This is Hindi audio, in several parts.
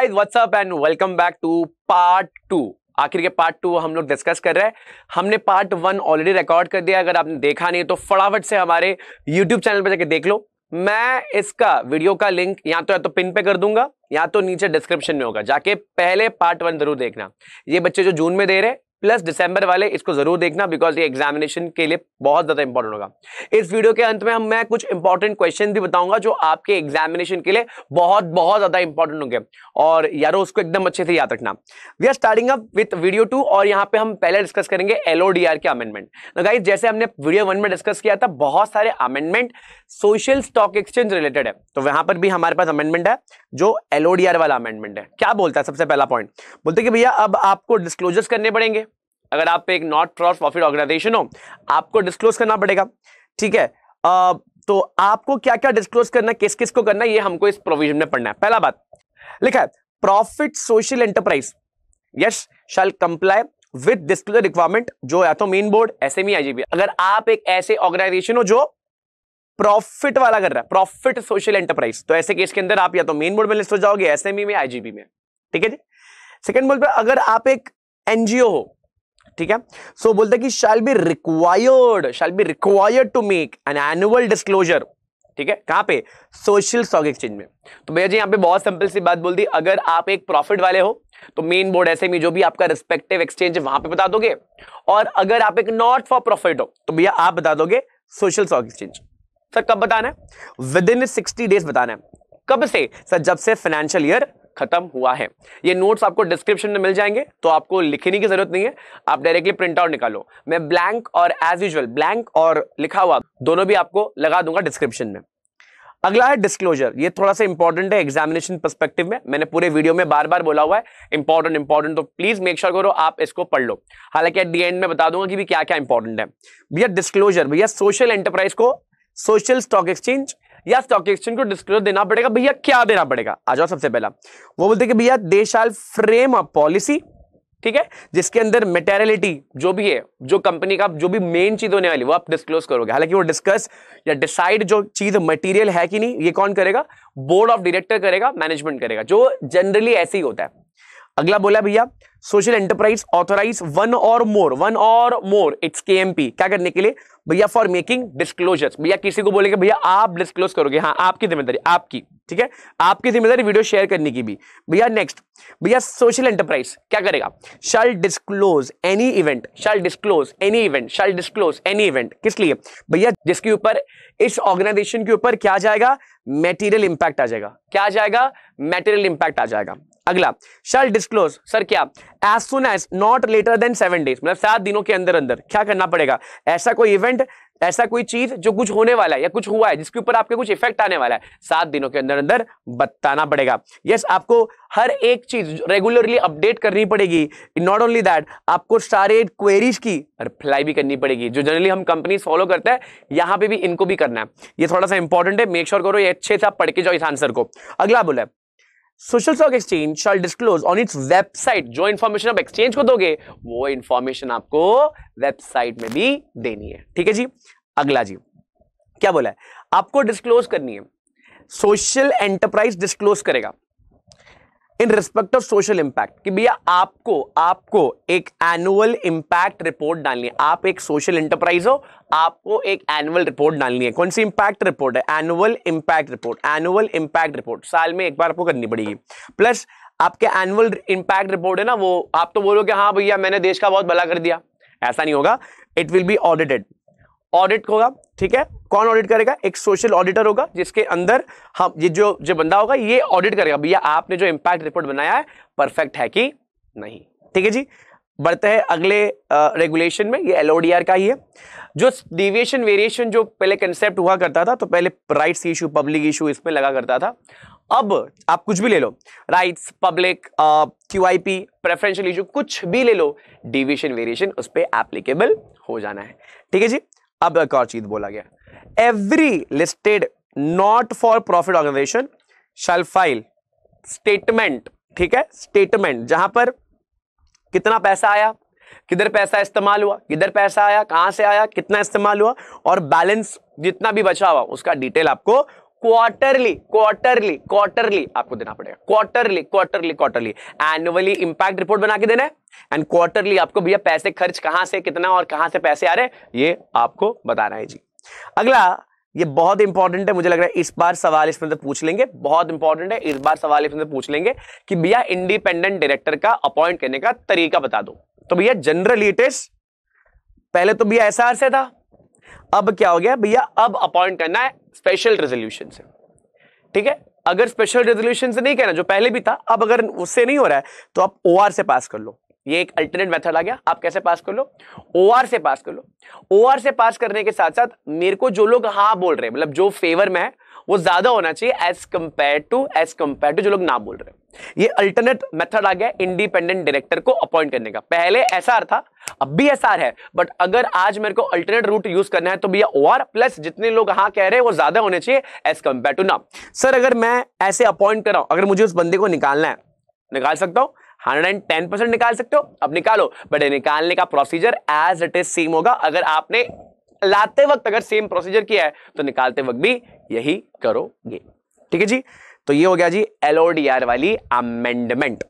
guys what's up and welcome back to part two आखिर के पार्ट टू हम लोग डिस्कस कर रहे हैं हमने पार्ट वन ऑलरेडी रिकॉर्ड कर दिया अगर आपने देखा नहीं तो फटाफट से हमारे यूट्यूब चैनल पर जाके देख लो मैं इसका वीडियो का लिंक या तो या तो पिन पे कर दूंगा या तो नीचे डिस्क्रिप्शन में होगा जाके पहले पार्ट वन जरूर देखना ये बच्चे जो जून में दे रहे प्लस दिसंबर वाले इसको जरूर देखना बिकॉज ये एग्जामिनेशन के लिए बहुत ज्यादा इंपॉर्टेंट होगा इस वीडियो के अंत में हम मैं कुछ इंपॉर्टेंट क्वेश्चन भी बताऊंगा जो आपके एग्जामिनेशन के लिए बहुत बहुत ज्यादा इंपॉर्टेंट होंगे और यारो उसको एकदम अच्छे से याद रखना we are starting up with video two और यहाँ पे हम पहले डिस्कस करेंगे एलओडीआर के अमेंडमेंट गाइज जैसे हमने वीडियो वन में डिस्कस किया था बहुत सारे amendment social stock exchange related है तो वहां पर भी हमारे पास अमेंडमेंट है जो एलओडीआर वाला अमेंडमेंट है क्या बोलता है सबसे पहला पॉइंट बोलते कि भैया अब आपको डिस्क्लोजर्स करने पड़ेंगे अगर आप एक नॉट प्रॉफिट ऑर्गेनाइजेशन हो आपको डिस्क्लोज करना पड़ेगा ठीक है आ, तो आपको क्या क्या डिस्क्लोज करना किस किस को करना ये हमको इस प्रोविजन में पढ़ना है पहला बात लिखा है profit social enterprise yes shall comply with disclosure requirement जो या तो main board S M IGB अगर आप एक ऐसे ऑर्गेनाइजेशन हो जो प्रॉफिट वाला कर रहा है प्रॉफिट सोशल एंटरप्राइज तो ऐसे केस के अंदर आप या तो मेन बोर्ड में लिस्ट हो जाओगे एसएमई e में आईजीबी में ठीक है जी सेकंड बोल पर अगर आप एक एनजीओ हो ठीक है सो so, बोलते हैं कि shall be required shall be required to make an annual disclosure ठीक है कहां पे सोशल स्टॉक एक्सचेंज में तो भैया जी यहां पे बहुत सिंपल सी बात बोल दी अगर आप एक प्रॉफिट वाले हो तो मेन बोर्ड ऐसे में जो भी आपका रिस्पेक्टिव एक्सचेंज है वहां पे बता दोगे और अगर आप एक नॉट फॉर प्रॉफिट हो तो भैया आप बता दोगे सोशल स्टॉक एक्सचेंज सर कब बताना है विद इन सिक्सटी डेज बताना है कब से सर जब से फाइनेंशियल ईयर खत्म हुआ है ये नोट्स आपको डिस्क्रिप्शन में मिल जाएंगे तो आपको लिखने की जरूरत नहीं है आप डायरेक्टली प्रिंट आउट निकालो मैं ब्लैंक और एज यूजल ब्लैंक और लिखा हुआ दोनों भी आपको लगा दूंगा डिस्क्रिप्शन में अगला है डिस्क्लोजर ये थोड़ा सा इंपॉर्टेंट है एग्जामिनेशन परस्पेक्टिव में मैंने पूरे वीडियो में बार बार बोला हुआ है इंपॉर्टेंट इंपॉर्टेंट तो प्लीज मेक श्योर करो आप इसको पढ़ लो हालांकि एट दी एंड में बता दूंगा कि भी क्या क्या इंपॉर्टेंट है भैया डिस्क्लोजर भैया सोशल एंटरप्राइज को सोशल स्टॉक एक्सचेंज या स्टॉक एक्सचेंज को डिस्क्लोजर देना पड़ेगा भैया क्या देना पड़ेगा आ जाओ सबसे पहला वो बोलते कि भैया दे शाल फ्रेम अ पॉलिसी ठीक है जिसके अंदर मेटेरियलिटी जो भी है जो कंपनी का जो भी मेन चीज होने वाली वो आप डिस्क्लोज करोगे हालांकि वो डिस्कस या डिसाइड जो चीज मटेरियल है कि नहीं ये कौन करेगा बोर्ड ऑफ डायरेक्टर करेगा मैनेजमेंट करेगा जो जनरली ऐसे ही होता है अगला बोला भैया सोशल एंटरप्राइज ऑथोराइज वन और मोर वन और मोर इट्स के क्या करने के लिए भैया फॉर मेकिंग डिस्कलोजर भैया किसी को बोलेगा भैया आप डिस्क्लोज करोगे हाँ आपकी जिम्मेदारी आपकी ठीक है आपकी जिम्मेदारी वीडियो शेयर करने की भी भैया नेक्स्ट भैया सोशल एंटरप्राइज क्या करेगा shall disclose any event shall disclose any event shall disclose any event किस लिए भैया जिसके ऊपर इस ऑर्गेनाइजेशन के ऊपर क्या जाएगा मेटीरियल इंपैक्ट आ जाएगा क्या जाएगा मेटेरियल इंपैक्ट आ जाएगा अगला शल डिस्क्लोज सर क्या as soon as not later than seven days मतलब सात दिनों के अंदर अंदर क्या करना पड़ेगा ऐसा कोई इवेंट ऐसा कोई चीज जो कुछ होने वाला है या कुछ हुआ है जिसके ऊपर आपके कुछ इफेक्ट आने वाला है सात दिनों के अंदर अंदर बताना पड़ेगा यस yes, आपको हर एक चीज रेगुलरली अपडेट करनी पड़ेगी नॉट ओनली दैट आपको सारे क्वेरीज की रिप्लाई भी करनी पड़ेगी जो जनरली हम कंपनी फॉलो करते हैं यहां पे भी इनको भी करना है ये थोड़ा सा इंपॉर्टेंट है मेक श्योर sure करो ये अच्छे से आप पढ़ के जाओ इस आंसर को अगला बोला है social stock exchange shall disclose on its website जो इन्फॉर्मेशन आप एक्सचेंज को दोगे वो इन्फॉर्मेशन आपको वेबसाइट में भी देनी है ठीक है जी अगला जी क्या बोला है आपको डिस्क्लोज करनी है सोशल एंटरप्राइज डिस्क्लोज करेगा in respect of social impact कि भैया आपको आपको एक एनुअल इंपैक्ट रिपोर्ट डालनी है आप एक सोशल इंटरप्राइज हो आपको एक एनुअल रिपोर्ट डालनी है कौन सी इंपैक्ट रिपोर्ट है annual impact report annual impact report साल में एक बार आपको करनी पड़ेगी प्लस आपके एनुअल इंपैक्ट रिपोर्ट है ना वो आप तो बोलोगे हाँ भैया मैंने देश का बहुत भला कर दिया ऐसा नहीं होगा it will be audited audit होगा ठीक है कौन ऑडिट करेगा एक सोशल ऑडिटर होगा जिसके अंदर हम ये जो जो बंदा होगा ये ऑडिट करेगा भैया आपने जो इंपैक्ट रिपोर्ट बनाया है परफेक्ट है कि नहीं ठीक है जी बढ़ते हैं अगले रेगुलेशन में ये एलओडीआर का ही है जो डिविएशन वेरिएशन जो पहले कंसेप्ट हुआ करता था तो पहले राइट्स इशू पब्लिक इशू इसमें लगा करता था अब आप कुछ भी ले लो rights public Q I P preferential issue कुछ भी ले लो डिविएशन वेरिएशन उस पर एप्लीकेबल हो जाना है ठीक है जी अब एक और चीज बोला गया every listed not for profit organisation shall file statement ठीक है स्टेटमेंट जहां पर कितना पैसा आया किधर पैसा इस्तेमाल हुआ किधर पैसा आया कहां से आया कितना इस्तेमाल हुआ और बैलेंस जितना भी बचा हुआ उसका डिटेल आपको क्वार्टरली क्वार्टरली क्वार्टरली आपको देना पड़ेगा quarterly quarterly quarterly annually impact report बना के देना है एंड क्वार्टरली आपको भैया पैसे खर्च कहां से कितना और कहां से पैसे आ रहे ये आपको बताना है जी अगला ये बहुत इंपॉर्टेंट है मुझे लग रहा है इस बार सवाल इसमें से पूछ लेंगे बहुत इंपॉर्टेंट है इस बार सवाल इसमें से पूछ लेंगे कि भैया इंडिपेंडेंट डायरेक्टर का अपॉइंट करने का तरीका बता दो तो भैया जनरल इट इज पहले तो भैया एसआर से था अब क्या हो गया भैया अब अपॉइंट करना है स्पेशल रेजोल्यूशन से ठीक है अगर स्पेशल रेजोल्यूशन से नहीं कहना जो पहले भी था अब अगर उससे नहीं हो रहा है तो आप ओ से पास कर लो ये एक अल्टरनेट मेथड आ गया आप कैसे पास कर लो ओ से पास कर लो ओ से पास करने के साथ साथ मेरे को जो लोग हाँ बोल रहे हैं मतलब जो फेवर में है वो ज्यादा होना चाहिए as compared to as compared to जो लोग ना बोल रहे हैं ये अल्टरनेट मेथड आ गया इंडिपेंडेंट डायरेक्टर को अपॉइंट करने का पहले एसआर था अब भी एसआर है बट अगर आज मेरे को अल्टरनेट रूट यूज करना है तो भैया ओआर प्लस जितने लोग हाँ कह रहे हैं वो ज्यादा होने चाहिए as compared to now sir अगर मैं ऐसे अपॉइंट कर रहा हूं अगर मुझे उस बंदे को निकालना है निकाल सकता हूं 110% निकाल सकते हो अब निकालो बट निकालने का procedure as it is same होगा अगर आपने लाते वक्त अगर सेम प्रोसीजर किया है तो निकालते वक्त भी यही करोगे ठीक है जी तो ये हो गया जी एलओडीआर वाली अमेंडमेंट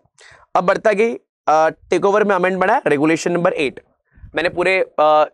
अब बढ़ता गई टेक ओवर में अमेंड बढ़ा रेगुलेशन नंबर एट मैंने पूरे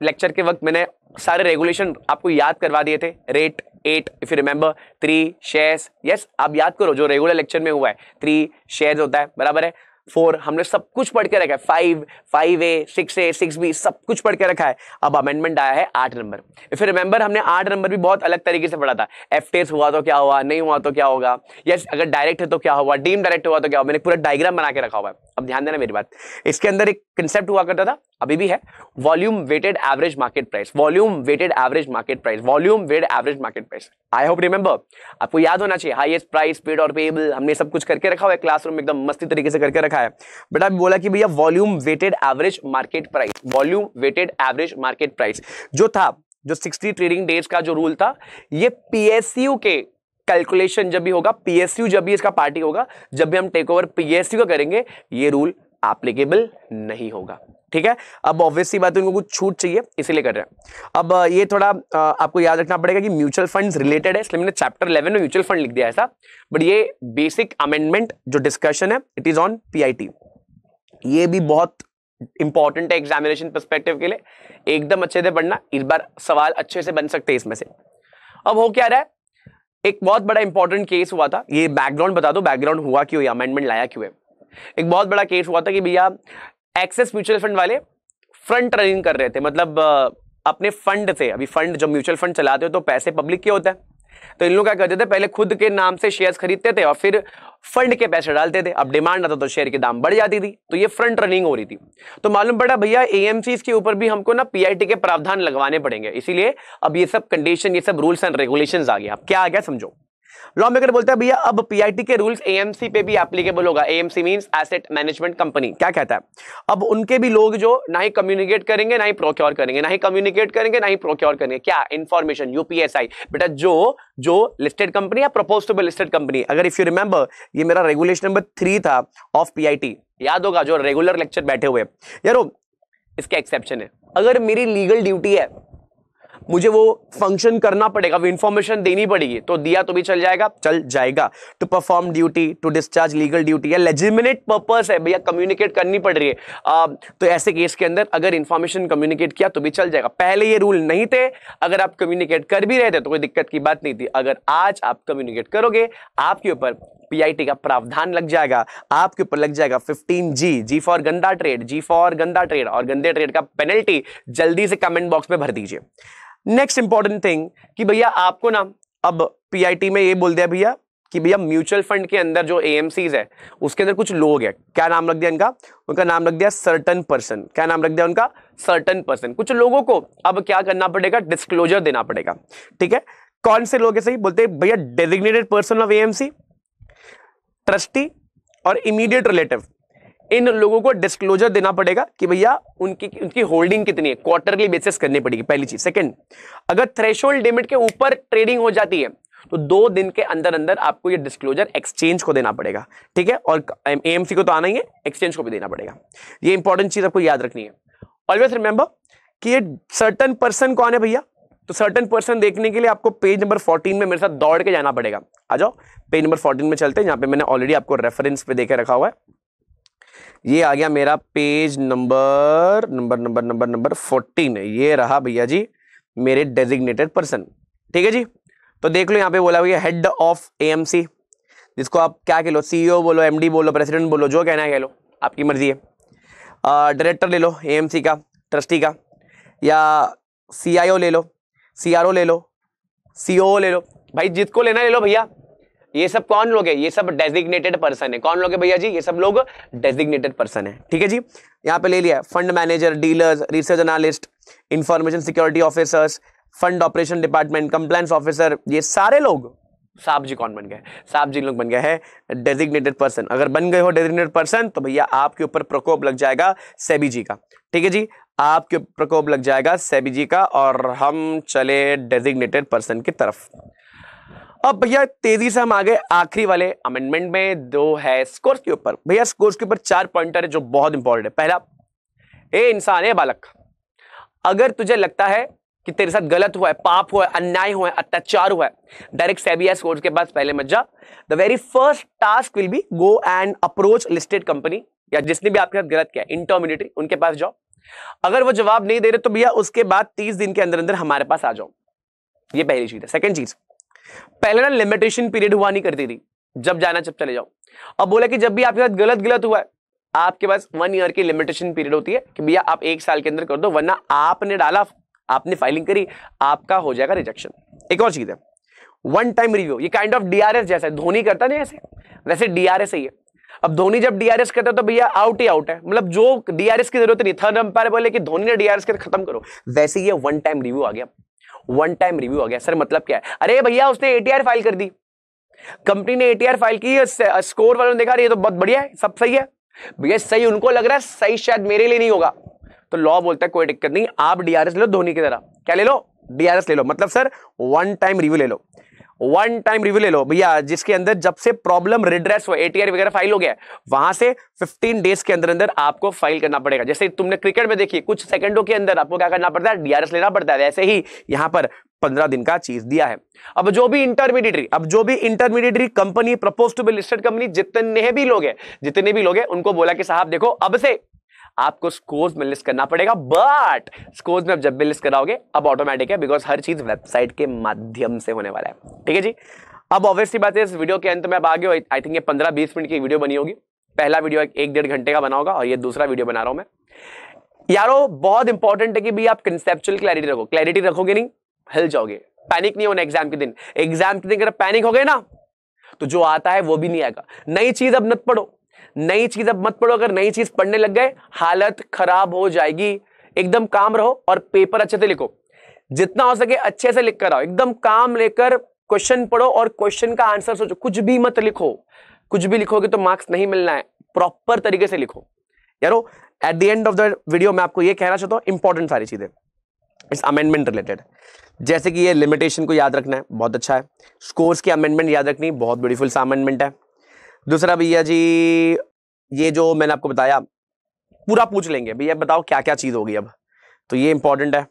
लेक्चर के वक्त मैंने सारे रेगुलेशन आपको याद करवा दिए थे rate eight if you remember three shares yes आप याद करो जो रेगुलर लेक्चर में हुआ है थ्री शेयर्स होता है बराबर है फोर हमने सब कुछ पढ़ के रखा है five five A six A six B सब कुछ पढ़ के रखा है अब अमेंडमेंट आया है आठ नंबर फिर रिमेंबर हमने आठ नंबर भी बहुत अलग तरीके से पढ़ा था एफ टेस हुआ तो क्या हुआ नहीं हुआ तो क्या होगा यस अगर डायरेक्ट है तो क्या हुआ डीम डायरेक्ट हुआ तो क्या हुआ मैंने पूरा डायग्राम बना के रखा हुआ है अब ध्यान देना मेरी बात इसके अंदर एक कंसेप्ट हुआ करता था अभी भी है volume weighted average market price volume weighted average market price volume weighted average market price I hope remember आपको याद होना चाहिए हाईएस्ट प्राइस पेड और पेएबल हमने सब कुछ करके रखा हुआ है क्लासरूम एकदम मस्ती तरीके से करके रखा है बट आप बोला कि भैया volume weighted average market price volume weighted average market price जो था जो 60 ट्रेडिंग डेज का जो रूल था ये पीएसयू के कैलकुलेशन जब भी होगा पीएसयू जब भी इसका पार्टी होगा जब भी हम टेक ओवर पीएसयू का करेंगे ये रूल एप्लीकेबल नहीं होगा ठीक है अब ऑब्वियसली बात उनको कुछ छूट चाहिए इसीलिए कर रहे हैं अब ये थोड़ा आपको याद रखना पड़ेगा कि म्यूचुअल फंड रिलेटेड है इसलिए मैंने चैप्टर इलेवन में म्यूचुअल फंड लिख दिया ऐसा बट ये बेसिक अमेंडमेंट जो डिस्कशन है इट इज ऑन पी ये भी बहुत इंपॉर्टेंट है एग्जामिनेशन परस्पेक्टिव के लिए एकदम अच्छे से पढ़ना इस बार सवाल अच्छे से बन सकते हैं इसमें से अब हो क्या रहा है एक बहुत बड़ा इंपॉर्टेंट केस हुआ था ये बैकग्राउंड बता दो बैकग्राउंड हुआ क्यों ये अमेंडमेंट लाया क्यों है एक बहुत बड़ा केस हुआ था कि भैया एक्सेस म्यूचुअल फंड वाले फ्रंट रनिंग कर रहे थे मतलब अपने फंड से अभी फंड जब म्यूचुअल फंड चलाते हो तो पैसे पब्लिक के होते हैं तो इन लोग क्या करते थे पहले खुद के नाम से शेयर्स खरीदते थे और फिर फंड के पैसे डालते थे अब डिमांड आता तो शेयर के दाम बढ़ जाती थी तो ये फ्रंट रनिंग हो रही थी तो मालूम पड़ा भैया एएमसीज के ऊपर भी हमको ना पीआईटी के प्रावधान लगवाने पड़ेंगे इसीलिए अब ये सब कंडीशन ये सब रूल्स एंड रेगुलेशन आ गया अब क्या आ गया समझो लॉ मेकर बोलता है भैया अब पीआईटी के रूल्स एएमसी पे भी एप्लीकेबल होगा AMC means asset management company क्या कहता है अब उनके भी लोग जो ना ही कम्युनिकेट करेंगे ना ही प्रोक्योर करेंगे ना ही कम्युनिकेट करेंगे ना ही प्रोक्योर करेंगे क्या इन्फॉर्मेशन यूपीएसआई बेटा जो जो लिस्टेड कंपनी या प्रपोज टू लिस्टेड कंपनी अगर इफ यू रिमेंबर ये मेरा रेगुलेशन नंबर थ्री था ऑफ पीआईटी याद होगा जो रेगुलर लेक्चर बैठे हुए यारो इसके एक्सेप्शन है अगर मेरी लीगल ड्यूटी है मुझे वो फंक्शन करना पड़ेगा वो इन्फॉर्मेशन देनी पड़ेगी तो दिया तो भी चल जाएगा चल जाएगा to perform duty to discharge legal duty या लेजिमिनेट पर्पस है भैया कम्युनिकेट करनी पड़ रही है uh, तो ऐसे केस के अंदर अगर इन्फॉर्मेशन कम्युनिकेट किया तो भी चल जाएगा पहले ये रूल नहीं थे अगर आप कम्युनिकेट कर भी रहे थे तो कोई दिक्कत की बात नहीं थी अगर आज आप कम्युनिकेट करोगे आपके ऊपर पीआईटी का प्रावधान लग जाएगा आपके ऊपर लग जाएगा 15 जी जी फॉर गंदा ट्रेड जी फॉर गंदा ट्रेड और गंदे ट्रेड का पेनल्टी जल्दी से कमेंट बॉक्स में भर दीजिए नेक्स्ट इंपॉर्टेंट थिंग कि भैया आपको ना अब पीआईटी में ये बोल दिया भैया कि भैया म्यूचुअल फंड के अंदर जो एएमसीज है उसके अंदर कुछ लोग है क्या नाम रख दिया इनका उनका नाम रख दिया सर्टन पर्सन क्या नाम रख दिया उनका सर्टन पर्सन कुछ लोगों को अब क्या करना पड़ेगा डिस्क्लोजर देना पड़ेगा ठीक है कौन से लोग ऐसे सही बोलते हैं भैया designated person of AMC trustee और इमीडिएट रिलेटिव इन लोगों को डिस्क्लोजर देना पड़ेगा कि भैया उनकी उनकी होल्डिंग कितनी है क्वार्टरली बेसिस करनी पड़ेगी पहली चीज सेकंड अगर थ्रेश लिमिट के ऊपर ट्रेडिंग हो जाती है तो दो दिन के अंदर अंदर आपको ये डिस्क्लोजर एक्सचेंज को देना पड़ेगा ठीक है और एएमसी को तो आना ही है एक्सचेंज को भी देना पड़ेगा ये इंपॉर्टेंट चीज आपको याद रखनी है ऑलवेज रिमेंबर कि ये सर्टन पर्सन कौन है भैया तो सर्टन पर्सन देखने के लिए आपको पेज नंबर 14 में मेरे साथ दौड़ के जाना पड़ेगा आ जाओ पेज नंबर 14 में चलते हैं यहाँ पे मैंने ऑलरेडी आपको रेफरेंस पे देकर रखा हुआ है ये आ गया मेरा page number number number number number fourteen ये रहा भैया जी मेरे डेजिग्नेटेड पर्सन ठीक है जी तो देख लो यहाँ पे बोला भैया हेड ऑफ एएमसी जिसको आप क्या कह लो सी e बोलो एमडी बोलो प्रेसिडेंट बोलो जो कहना है कह लो आपकी मर्जी है डायरेक्टर ले लो एएमसी का ट्रस्टी का या सीआईओ ले लो सीआरओ ले लो सीओ ले लो भाई जिसको लेना ले लो भैया ये सब कौन लोग है ये सब डेजिग्नेटेड पर्सन है कौन लोग है भैया जी ये सब लोग डेजिग्नेटेड पर्सन है ठीक है जी यहाँ पे ले लिया fund manager dealers research analyst information security officers fund operation department compliance officer ये सारे लोग साहब जी कौन बन गए साहब जी लोग बन गए हैं डेजिग्नेटेड पर्सन अगर बन गए हो डेजिग्नेटेड पर्सन तो भैया आपके ऊपर प्रकोप लग जाएगा सेबी जी का ठीक है जी आपके प्रकोप लग जाएगा सेबी जी का और हम चले डेजिग्नेटेड पर्सन की तरफ अब भैया तेजी से हम आगे आखिरी वाले अमेंडमेंट में दो है स्कोर्स के ऊपर भैया स्कोर्स के ऊपर चार पॉइंटर है जो बहुत इंपॉर्टेंट है पहला ए इंसान है बालक अगर तुझे लगता है कि तेरे साथ गलत हुआ है पाप हुआ है अन्याय हुआ है अत्याचार हुआ है डायरेक्ट सेबीआई स्कोर्स के पास पहले मत जा the very first task will be go and approach listed company या जिसने भी आपके साथ गलत किया इंटरमीडिएटरी उनके पास जाओ अगर वो जवाब नहीं दे रहे तो भैया उसके बाद तीस दिन के अंदर अंदर हमारे पास आ जाओ ये पहली चीज है सेकेंड चीज पहले ना लिमिटेशन पीरियड हुआ नहीं करती थी जब जाना जब चले जाओ अब बोला कि जब भी आपके साथ गलत गलत हुआ है आपके पास वन ईयर की लिमिटेशन पीरियड होती है कि भैया आप एक साल के अंदर कर दो वरना आपने डाला आपने फाइलिंग करी आपका हो जाएगा रिजेक्शन एक और चीज है वन टाइम रिव्यू ये काइंड ऑफ डीआरएस जैसा है धोनी करता नहीं ऐसे वैसे डीआरएस ही है अब धोनी जब डीआरएस करता है तो भैया आउट ही आउट है मतलब जो डीआरएस की जरूरत नहीं थर्ड अंपायर बोले कि धोनी ने डीआरएस के खत्म करो वैसे ये वन टाइम रिव्यू आ गया वन टाइम रिव्यू आ गया सर मतलब क्या है अरे भैया उसने एटीआर फाइल कर दी कंपनी ने एटीआर फाइल की स्कोर वालों ने देखा ये तो बहुत बढ़िया है सब सही है भैया सही उनको लग रहा है सही शायद मेरे लिए नहीं होगा तो लॉ बोलता है कोई दिक्कत नहीं आप डीआरएस ले लो धोनी की तरह क्या ले लो डीआरएस ले लो मतलब सर वन टाइम रिव्यू ले लो वन टाइम रिव्यू ले लो भैया जिसके अंदर जब से प्रॉब्लम रिड्रेस हो एटीआर वगैरह फाइल हो गया वहां से 15 डेज के अंदर अंदर आपको फाइल करना पड़ेगा जैसे तुमने क्रिकेट में देखिए कुछ सेकंडों के अंदर आपको क्या करना पड़ता है डीआरएस लेना पड़ता है वैसे ही यहां पर पंद्रह दिन का चीज दिया है अब जो भी इंटरमीडिएटरी अब जो भी intermediary company propose to be listed company जितने भी लोग हैं जितने भी लोग हैं उनको बोला कि साहब देखो अब से आपको स्कोर्स में लिस्ट करना पड़ेगा बट स्कोर्स में आप जब भी लिस्ट कराओगे अब ऑटोमेटिक है बिकॉज हर चीज़ वेबसाइट के माध्यम से होने वाला है ठीक है जी अब ऑब्वियसली बात है इस वीडियो के अंत में आप आगे आई थिंक ये पंद्रह बीस मिनट की वीडियो बनी होगी पहला वीडियो एक डेढ़ घंटे का बना होगा और ये दूसरा वीडियो बना रहा हूं मैं यारो बहुत इंपॉर्टेंट है कि भी आप कंसेप्चुअल क्लैरिटी रखो क्लैरिटी रखोगे नहीं हिल जाओगे पैनिक नहीं होना एग्जाम के दिन एग्जाम के दिन अगर पैनिक हो गए ना तो जो आता है वो भी नहीं आएगा नई चीज अब मत पढ़ो नई चीज अब मत पढ़ो अगर नई चीज पढ़ने लग गए हालत खराब हो जाएगी एकदम काम रहो और पेपर अच्छे से लिखो जितना हो सके अच्छे से लिख कर आओ एकदम काम लेकर क्वेश्चन पढ़ो और क्वेश्चन का आंसर सोचो कुछ भी मत लिखो कुछ भी लिखोगे तो मार्क्स नहीं मिलना है प्रॉपर तरीके से लिखो यारो at the end of the video मैं आपको ये कहना चाहता हूँ इंपॉर्टेंट सारी चीज़ें इस अमेंडमेंट रिलेटेड जैसे कि ये लिमिटेशन को याद रखना है बहुत अच्छा है स्कोर्स की अमेंडमेंट याद रखनी बहुत ब्यूटीफुल सा अमेंडमेंट है दूसरा भैया जी ये जो मैंने आपको बताया पूरा पूछ लेंगे भैया बताओ क्या क्या चीज़ होगी अब तो ये इंपॉर्टेंट है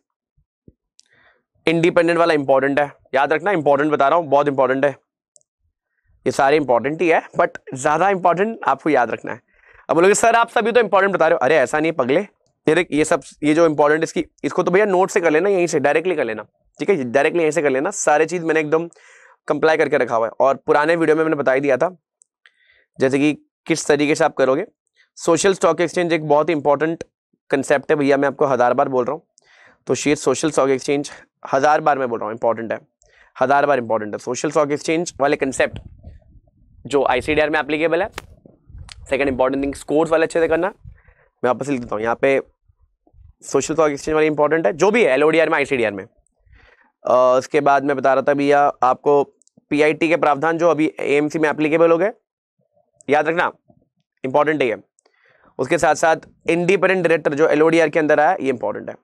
इंडिपेंडेंट वाला इंपॉर्टेंट है याद रखना इंपॉर्टेंट बता रहा हूँ बहुत इंपॉर्टेंट है ये सारे इंपॉर्टेंट ही है बट ज़्यादा इंपॉर्टेंट आपको याद रखना है अब बोलोगे सर आप सभी तो इंपॉर्टेंट बता रहे हो अरे ऐसा नहीं है पगले डायरेक्ट ये सब ये जो इंपॉर्टेंट इसकी इसको तो भैया नोट से कर लेना यहीं से डायरेक्टली कर लेना ठीक है डायरेक्टली यहीं से कर लेना सारी चीज़ मैंने एकदम कंप्लाई करके रखा हुआ है और पुराने वीडियो में मैंने बताई दिया था जैसे कि किस तरीके से आप करोगे सोशल स्टॉक एक्सचेंज एक बहुत ही इंपॉर्टेंट कंसेप्ट है भैया मैं आपको हज़ार बार बोल रहा हूँ तो शेयर सोशल स्टॉक एक्सचेंज हज़ार बार मैं बोल रहा हूँ इंपॉर्टेंट है हज़ार बार इंपॉर्टेंट है सोशल स्टॉक एक्सचेंज वाले कंसेप्ट जो आई में एप्लीकेबल है सेकेंड इंपॉर्टेंट थिंग स्कोर्स वाले अच्छे से करना मैं वापस लिख देता हूँ यहाँ पे सोशल स्टॉक एक्सचेंज वाले इंपॉर्टेंट है जो भी है एल में आई में उसके बाद मैं बता रहा था भैया आपको पी के प्रावधान जो अभी ए में एप्लीकेबल हो गए याद रखना इंपॉर्टेंट है ये उसके साथ साथ इंडिपेंडेंट डायरेक्टर जो एल के अंदर आया ये इंपॉर्टेंट है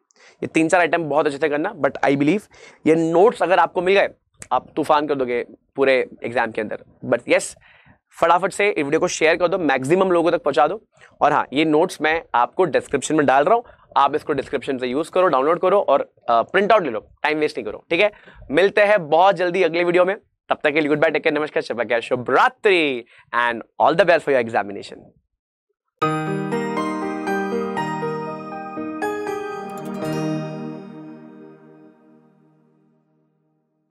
ये तीन चार आइटम बहुत अच्छे से करना बट आई बिलीव ये नोट्स अगर आपको मिल गए आप तूफान कर दोगे पूरे एग्जाम के अंदर बट यस फटाफट से वीडियो को शेयर कर दो मैक्सिमम लोगों तक पहुंचा दो और हाँ ये नोट्स मैं आपको डिस्क्रिप्शन में डाल रहा हूँ आप इसको डिस्क्रिप्शन से यूज करो डाउनलोड करो और प्रिंट आउट ले लो टाइम वेस्ट नहीं करो ठीक है मिलते हैं बहुत जल्दी अगले वीडियो में तब तक के लिए गुड बाय टेक केयर नमस्कार शब्द शुभ रात्रि and all the best for your examination